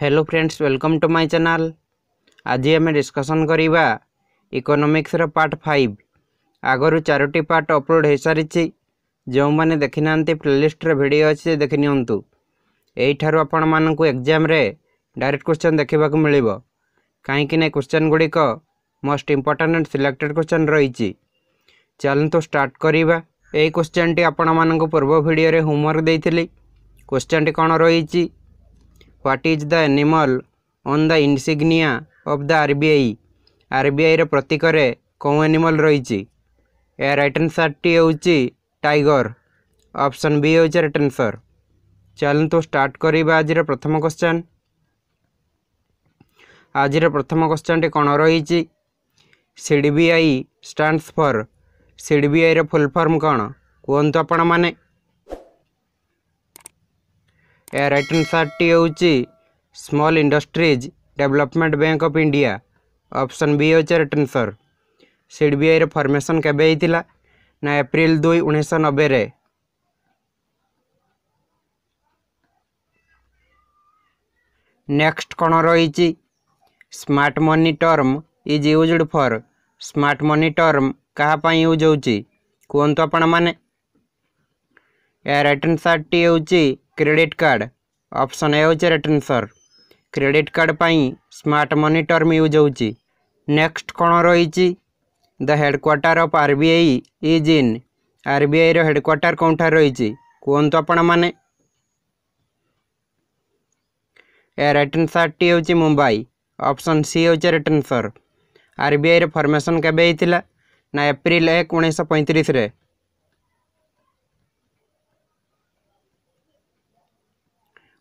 hello friends welcome to my channel आज आम discussion करवा इकोनोमिक्स पार्ट फाइव आगर चारोटी पार्ट अपलोड हो सारी जो मैंने देखी ना प्लेलीस्ट्रे भिड अच्छे देखी निपण मानक एक्जाम डायरेक्ट क्वेश्चन देखा मिल कहीं क्वेश्चन गुड़िक most important and selected question रही चलतु स्टार्ट करवा यही क्वेश्चन टी आपण मूर्व भिडे होमवर्क दे क्वेश्चन टी कौन रही is the animal on the the of the R B I R B ଆଇର ପ୍ରତୀକରେ କେଉଁ ଆନିମଲ୍ ରହିଛି ଏ ରାଇଟ୍ ଆନ୍ସର୍ଟି ହେଉଛି ଟାଇଗର୍ ଅପସନ୍ ବି ହେଉଛି ରାଇଟ୍ ଆନ୍ସର୍ ଚାଲନ୍ତୁ ଷ୍ଟାର୍ଟ କରିବା ଆଜିର ପ୍ରଥମ କ୍ୱେଶ୍ଚନ୍ ଆଜିର ପ୍ରଥମ କ୍ୱେଶ୍ଚନ୍ଟି କ'ଣ ରହିଛି C D B SIDBI stands for ଆଇର ଫୁଲ୍ ଫର୍ମ କ'ଣ କୁହନ୍ତୁ ଆପଣମାନେ ଏହା ରାଇଟ୍ ଆନ୍ସାର୍ଟି ହେଉଛି Small Industries Development Bank of India option B ହେଉଛି ରାଇଟ୍ ଆନ୍ସର୍ ସିଡିବିଆଇର ଫର୍ମେସନ୍ କେବେ ହେଇଥିଲା ନା ଏପ୍ରିଲ ଦୁଇ ଉଣେଇଶହ ନବେରେ ନେକ୍ସଟ କ'ଣ ରହିଛି smart money term is used for smart money term କାହା ପାଇଁ ୟୁଜ୍ ହେଉଛି କୁହନ୍ତୁ ଆପଣମାନେ ଏହା ରାଇଟ୍ ଆନ୍ସାର୍ଟି ହେଉଛି କ୍ରେଡ଼ିଟ୍ କାର୍ଡ଼ ଅପସନ୍ ଏ ହେଉଛି ରେଟ୍ ଆନ୍ସର୍ କ୍ରେଡ଼ିଟ୍ କାର୍ଡ଼ ପାଇଁ ସ୍ମାର୍ଟ ମନି ଟର୍ମ ୟୁଜ୍ ହେଉଛି ନେକ୍ସଟ କ'ଣ ରହିଛି the headquarter of R B I is in R B ଆଇର ହେଡ଼କ୍ୱାର୍ଟର କେଉଁଠାରେ ରହିଛି କୁହନ୍ତୁ ଆପଣମାନେ ଏ ରେଟ୍ ଆନ୍ସର୍ଟି ହେଉଛି ମୁମ୍ବାଇ ଅପସନ୍ ସି ହେଉଛି ରେଟ୍ ଆନ୍ସର୍ ଆର୍ ବି ଆଇର ଫର୍ମେସନ୍ କେବେ ହେଇଥିଲା ନା ଏପ୍ରିଲ ଏକ ଉଣେଇଶହ ପଇଁତିରିଶରେ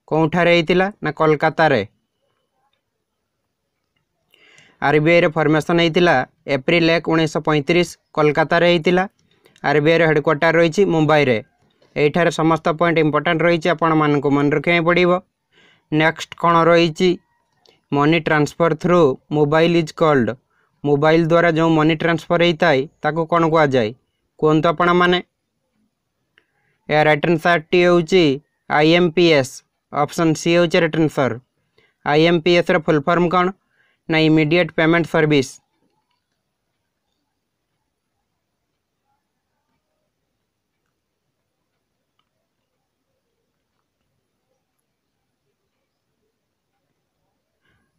କେଉଁଠାରେ ହେଇଥିଲା ନା କୋଲକାତାରେ ଆର୍ବିଆଇର ଫର୍ମେସନ୍ ହେଇଥିଲା ଏପ୍ରିଲ ଏକ ଉଣେଇଶହ ପଇଁତିରିଶ କୋଲକାତାରେ ହେଇଥିଲା ଆର୍ବିଆଇର ହେଡ଼କ୍ୱାର୍ଟର ରହିଛି ମୁମ୍ବାଇରେ ଏଇଠାରେ ସମସ୍ତ ପଏଣ୍ଟ ଇମ୍ପୋର୍ଟାଣ୍ଟ ରହିଛି ଆପଣମାନଙ୍କୁ ମନେ ରଖିବାକୁ ପଡ଼ିବ ନେକ୍ସଟ କ'ଣ ରହିଛି money transfer through mobile is called mobile ଦ୍ୱାରା ଯେଉଁ ମନି ଟ୍ରାନ୍ସଫର୍ ହେଇଥାଏ ତାକୁ କ'ଣ କୁହାଯାଏ କୁହନ୍ତୁ ଆପଣମାନେ ଏହା ରାଇଟର୍ଣ୍ଣ ସାର୍ଟଟି ହେଉଛି I M P S option C होचे right answer P S full form कौन ना इमिडिएट पेमेंट सर्विस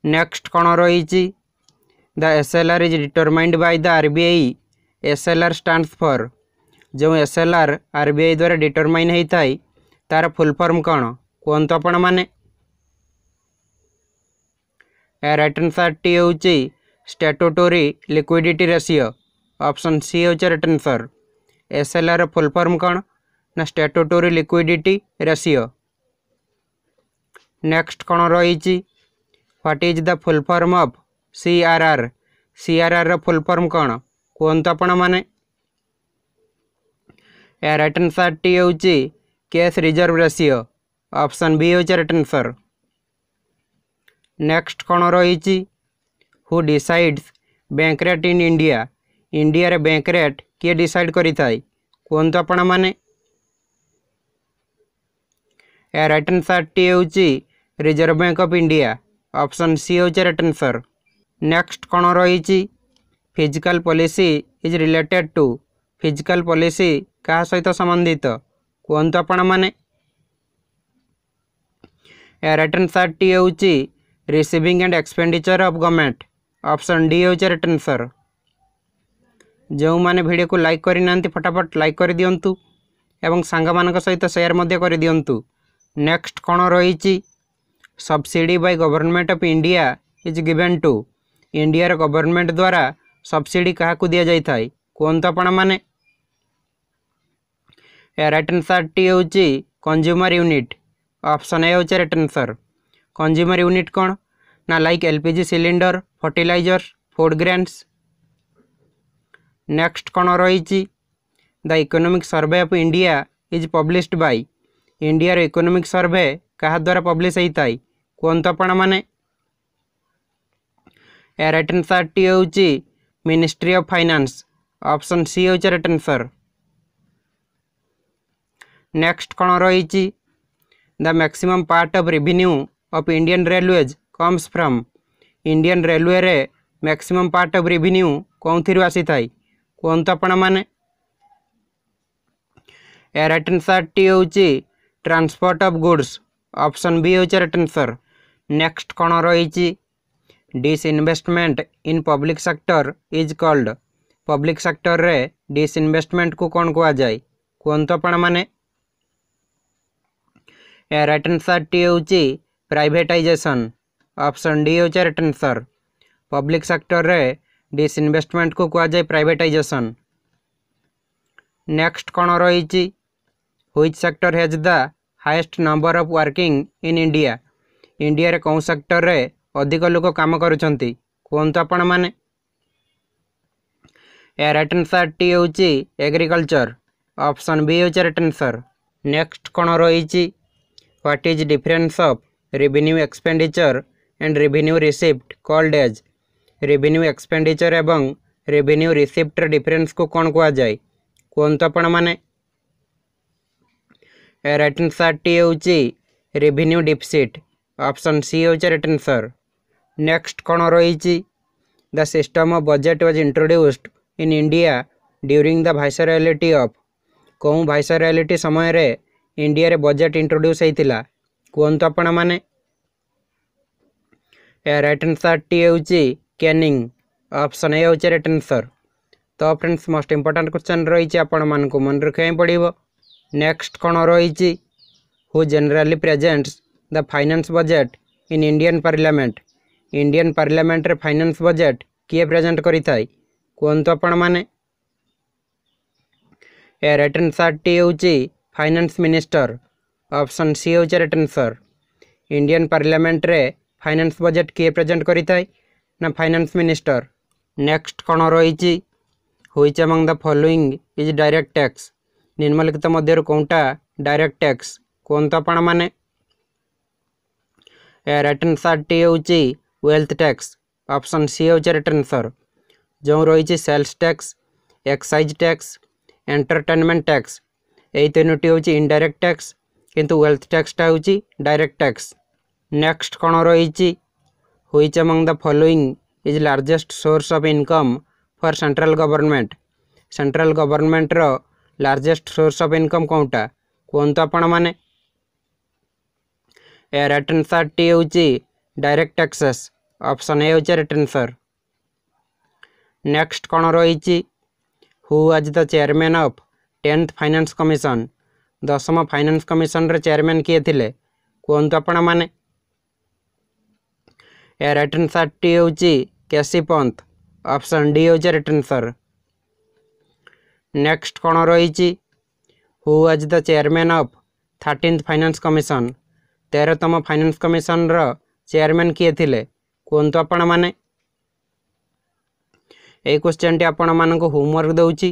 नेक्स्ट कौन रही the S L R is determined by the RBI S L R stand जो एस एल आर आरबीआई द्वारा determine होता है तार फुल फॉर्म कौन କୁହନ୍ତୁ ଆପଣମାନେ ରାଇଟ୍ ଆନ୍ସର୍ଟି ହେଉଛି statutory liquidity ratio option C ହେଉଛି right answer S L R full form କ'ଣ ନା ଷ୍ଟାଟୋଟୋରି ଲିକ୍ୱିଡିଟି ରେସିଓ ନେକ୍ସଟ କ'ଣ ରହିଛି what is the full form of C R R C R ଆର୍ର ଫୁଲ୍ ଫର୍ମ କ'ଣ କୁହନ୍ତୁ ଆପଣମାନେ ଏହା ରାଇଟ୍ ଆନ୍ସର୍ଟି ହେଉଛି cash reserve ratio option B ହେଉଛି ରାଇଟ୍ ଆନ୍ସର୍ ନେକ୍ସଟ କ'ଣ ରହିଛି who decides bank rate in India ଇଣ୍ଡିଆରେ ବ୍ୟାଙ୍କ ରେଟ୍ କିଏ ଡିସାଇଡ଼୍ କରିଥାଏ କୁହନ୍ତୁ ଆପଣମାନେ ଏହା ରାଇଟ୍ ଆନ୍ସର୍ଟି ହେଉଛି Reserve Bank of India option C ହେଉଛି ରାଇଟ୍ ଆନ୍ସର୍ ନେକ୍ସଟ କ'ଣ ରହିଛି fiscal policy is related to fiscal policy କାହା ସହିତ ସମ୍ବନ୍ଧିତ କୁହନ୍ତୁ ଆପଣମାନେ ରିଟର୍ନ ସାର୍ ଟି ହେଉଛି receiving and expenditure of government option D ହେଉଛି ରିଟର୍ନ ସାର୍ ଯେଉଁମାନେ ଭିଡ଼ିଓକୁ ଲାଇକ୍ କରିନାହାନ୍ତି ଫଟାଫଟ ଲାଇକ୍ କରିଦିଅନ୍ତୁ ଏବଂ ସାଙ୍ଗମାନଙ୍କ ସହିତ ସେୟାର ମଧ୍ୟ କରିଦିଅନ୍ତୁ ନେକ୍ସଟ କ'ଣ ରହିଛି subsidy by government of India is given to ଇଣ୍ଡିଆର ଗଭର୍ଣ୍ଣମେଣ୍ଟ ଦ୍ୱାରା ସବସିଡ଼ି କାହାକୁ ଦିଆଯାଇଥାଏ କୁହନ୍ତୁ ଆପଣମାନେ ରାଇଟ୍ ଆନ୍ସାର୍ଟି ହେଉଛି କଞ୍ଜ୍ୟୁମର୍ ୟୁନିଟ୍ ऑप्शन ए ହେଉଛି ରେଟ୍ ଆନ୍ସର୍ କଞ୍ଜ୍ୟୁମର ୟୁନିଟ୍ କ'ଣ ନା like LPG cylinder fertiliser food grains next କ'ଣ ରହିଛି the economic survey of India is published by ଇଣ୍ଡିଆର ଇକୋନୋମିକ୍ ସର୍ଭେ କାହା ଦ୍ୱାରା ପବ୍ଲିଶ୍ ହୋଇଥାଏ କୁହନ୍ତୁ ଆପଣମାନେ ଏହାର ରେଟ୍ ଆନ୍ସର୍ଟି ହେଉଛି Ministry of Finance option C ହେଉଛି ରେଟ୍ ଆନ୍ସର୍ ନେକ୍ସଟ କ'ଣ ରହିଛି The maximum part of revenue of Indian Railways comes from Indian Railway रे maximum part of revenue कौथिरु आसी थाए कौन तो आपण मैंने यार आंसर टी हूँ transport of goods option B हूँ यार आंसर नेक्स्ट कौन रही this in public sector is called public sector रे डिस इन्वेस्टमेंट को कौन कह जाए कहतु आपण मैंने ଏହାର ଆଟେନ୍ସରଟି ହେଉଛି ପ୍ରାଇଭେଟାଇଜେସନ୍ ଅପସନ୍ ଡି ହେଉଛି ରିଟେନ୍ସର ପବ୍ଲିକ୍ ସେକ୍ଟରରେ ଡିସ୍ଇନଭେଷ୍ଟମେଣ୍ଟକୁ କୁହାଯାଏ ପ୍ରାଇଭେଟାଇଜେସନ୍ ନେକ୍ସଟ କ'ଣ ରହିଛି which sector has the highest number of working in India ଇଣ୍ଡିଆରେ କେଉଁ ସେକ୍ଟରରେ ଅଧିକ ଲୋକ କାମ କରୁଛନ୍ତି କୁହନ୍ତୁ ଆପଣମାନେ ଏହାର ଆଟେନ୍ସରଟି ହେଉଛି ଏଗ୍ରିକଲଚର ଅପସନ୍ ବି ହେଉଛି ରିଟେନ୍ସର ନେକ୍ସଟ କ'ଣ ରହିଛି what is difference of revenue expenditure and revenue receipt called as revenue expenditure एवं revenue receipt ର difference को कौन କୁହାଯାଏ କୁହନ୍ତୁ ଆପଣମାନେ ରାଇଟ୍ ଆନ୍ସର୍ଟି ହେଉଛି ରେଭିନ୍ୟୁ ଡିଫିସିଟ୍ ଅପସନ୍ ସି ହେଉଛି ରାଇଟ୍ ଆନ୍ସର୍ ନେକ୍ସଟ କ'ଣ ରହିଛି the system of budget was introduced in India during the viceroyalty of କେଉଁ ଭାଇସରାଲିଟି ସମୟରେ ଇଣ୍ଡିଆରେ ବଜେଟ୍ ଇଣ୍ଟ୍ରୋଡ୍ୟୁସ୍ ହେଇଥିଲା କୁହନ୍ତୁ ଆପଣମାନେ ଏହାର ରାଇଟ୍ ଆନ୍ସର୍ଟି ହେଉଛି କ୍ୟାନିଂ ଅପସନ୍ ଏ ହେଉଛି ରାଇଟ୍ ଆନ୍ସର୍ ତ ଫ୍ରେଣ୍ଡସ୍ ମୋଷ୍ଟ ଇମ୍ପୋର୍ଟାଣ୍ଟ କ୍ୱେଶ୍ଚନ୍ ରହିଛି ଆପଣମାନଙ୍କୁ ମନେ ରଖିବା ପାଇଁ ପଡ଼ିବ ନେକ୍ସଟ କ'ଣ ରହିଛି who generally presents the finance budget in Indian parliament Indian ପାର୍ଲାମେଣ୍ଟରେ ଫାଇନାନ୍ସ ବଜେଟ୍ କିଏ ପ୍ରେଜେଣ୍ଟ କରିଥାଏ କୁହନ୍ତୁ ଆପଣମାନେ ଏ ରାଇଟ୍ ଆନ୍ସର୍ଟି ହେଉଛି फाइनान्स मिनिस्टर ଅପସନ୍ ସି ହେଉଛି ରାଇଟ୍ ଆନ୍ସର୍ ଇଣ୍ଡିଆନ୍ ପାର୍ଲାମେଣ୍ଟରେ ଫାଇନାନ୍ସ ବଜେଟ୍ କିଏ ପ୍ରେଜେଣ୍ଟ କରିଥାଏ ନା ଫାଇନାନ୍ସ ମିନିଷ୍ଟର ନେକ୍ସଟ କ'ଣ ରହିଛି which among the following is direct tax ନିମ୍ନଲିଖିତ ମଧ୍ୟରୁ କେଉଁଟା ଡାଇରେକ୍ଟ ଟ୍ୟାକ୍ସ କୁହନ୍ତୁ ଆପଣମାନେ ଏ ରାଇଟ୍ ଆନ୍ସର୍ଟି ହେଉଛି ୱେଲ୍ଥ ଟ୍ୟାକ୍ସ ଅପସନ୍ ସି ହେଉଛି ରାଇଟ୍ ଆନ୍ସର୍ ଯେଉଁ ରହିଛି sales tax excise tax entertainment tax এই ତିନୋଟି ହେଉଛି ଇନଡାଇରେକ୍ଟ ଟ୍ୟାକ୍ସ କିନ୍ତୁ ୱେଲ୍ଥ ଟ୍ୟାକ୍ସଟା ହେଉଛି ଡାଇରେକ୍ଟ ଟ୍ୟାକ୍ସ ନେକ୍ସଟ କ'ଣ ରହିଛି which among the following is largest source of income for central government central ଗଭର୍ଣ୍ଣମେଣ୍ଟର ଲାର୍ଜେଷ୍ଟ ସୋର୍ସ ଅଫ୍ ଇନକମ୍ କେଉଁଟା କୁହନ୍ତୁ ଆପଣମାନେ ଏ ରାଇଟ୍ ଆନ୍ସର୍ ଟି ହେଉଛି ଡାଇରେକ୍ଟ ଟ୍ୟାକ୍ସେସ୍ ଅପସନ୍ ଏ ହେଉଛି ରାଇଟ୍ ଆନ୍ସର୍ ନେକ୍ସଟ କ'ଣ ରହିଛି who is the chairman of tenth finance commission দশম finance কমিশনর চেয়ারম্যান কিয়ে লে কুহতু আপন মানে এ রাইট আনসারটি হচ্ছে কেসি পন্থ অপশন ডি হচ্ছে রাইট আনসার নেক্সট কোণ রয়েছে who was the chairman of thirteenth finance commission তেরতম ফাইনান্স কমিশনর চেয়ারম্যান কিয়ে লে কুহতু আপন মানে এই কোশ্চেনটি আপনার হোমওয়ার্ক দেছি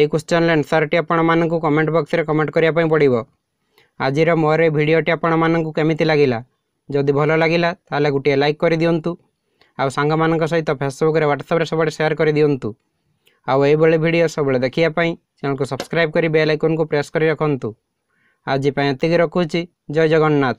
ଏହି କ୍ୱେଶ୍ଚନ୍ ଆନ୍ସର୍ଟି ଆପଣମାନଙ୍କୁ କମେଣ୍ଟ ବକ୍ସରେ କମେଣ୍ଟ କରିବା ପାଇଁ ପଡ଼ିବ ଆଜିର ମୋର ଏ ଭିଡ଼ିଓଟି ଆପଣମାନଙ୍କୁ କେମିତି ଲାଗିଲା ଯଦି ଭଲ ଲାଗିଲା ତାହେଲେ ଗୋଟିଏ ଲାଇକ୍ କରିଦିଅନ୍ତୁ ଆଉ ସାଙ୍ଗମାନଙ୍କ ସହିତ ଫେସବୁକ୍ରେ ହ୍ୱାଟ୍ସଆପ୍ରେ ସବୁବେଳେ ସେୟାର କରିଦିଅନ୍ତୁ ଆଉ ଏଇଭଳି ଭିଡ଼ିଓ ସବୁବେଳେ ଦେଖିବା ପାଇଁ ଚ୍ୟାନେଲକୁ ସବସ୍କ୍ରାଇବ୍ କରି ବେଲ୍ ଆଇକନ୍କୁ ପ୍ରେସ୍ କରି ରଖନ୍ତୁ ଆଜି ପାଇଁ ଏତିକି ରଖୁଛି ଜୟ ଜଗନ୍ନାଥ